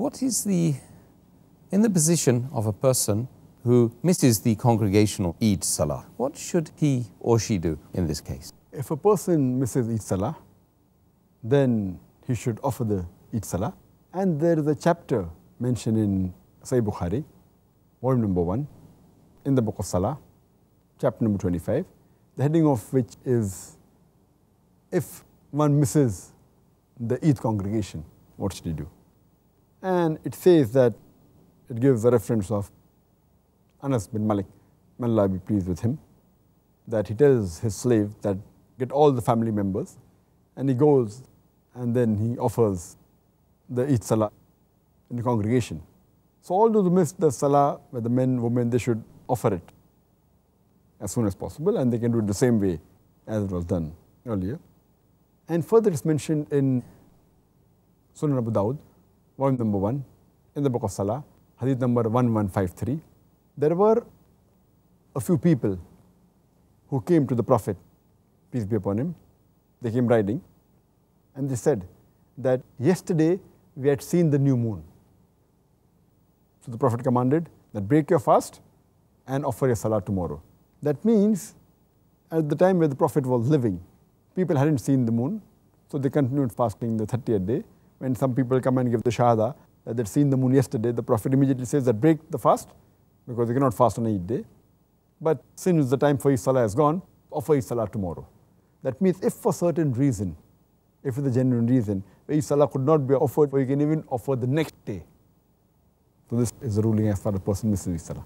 What is the, in the position of a person who misses the congregational Eid Salah, what should he or she do in this case? If a person misses Eid Salah, then he should offer the Eid Salah. And there is a chapter mentioned in Sahih Bukhari, volume number one, in the book of Salah, chapter number 25, the heading of which is If one misses the Eid congregation, what should he do? And it says that it gives a reference of Anas bin Malik, may Allah be pleased with him, that he tells his slave that get all the family members and he goes and then he offers the Eid Salah in the congregation. So all those who miss the Salah, whether men, women, they should offer it as soon as possible and they can do it the same way as it was done earlier. And further it's mentioned in Sunan Abu Dawud volume number 1 in the book of Salah, hadith number 1153. There were a few people who came to the Prophet, peace be upon him. They came riding and they said that yesterday we had seen the new moon. So the Prophet commanded that break your fast and offer your salah tomorrow. That means at the time where the Prophet was living, people hadn't seen the moon, so they continued fasting the 30th day when some people come and give the shahada, that they've seen the moon yesterday, the Prophet immediately says that break the fast because you cannot fast on Eid day. But since the time for Eid Salah has gone, offer Eid Salah tomorrow. That means if for certain reason, if for the genuine reason, Eid Salah could not be offered, or you can even offer the next day. So this is the ruling as far as person misses Eid Salah.